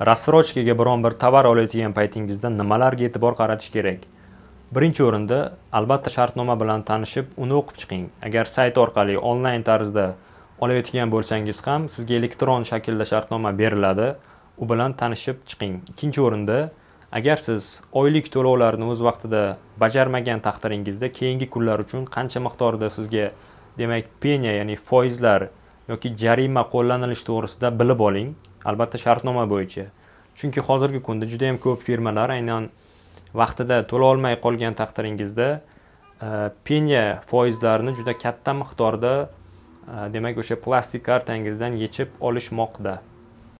рассрочкаga biron bir tovar olayotgan paytingizda nimalarga e'tibor qaratish kerak birinchi o'rinda albatta shartnoma bilan tanishib uni o'qib chiqing agar sayt orqali onlayn tarzda olayotgan bo'lsangiz ham sizga elektron shaklda shartnoma beriladi u bilan tanishib chiqing ikkinchi o'rinda agar siz oylik to'lovlarni o'z vaqtida bajarmagan taqdiringizda keyingi kunlar uchun qancha miqdorda sizga demak penya ya'ni foizlar yoki jarima qo'llanilishi to'g'risida bilib oling albatta shartnoma bo'yicha chunki hozirgi kunda juda yam ko'p firmalar aynan vaqtida to'la olmay qolgan taqdiringizda e, penya foizlarini juda katta miqdorda e, demak o'sha plastik kartangizdan yechib olishmoqda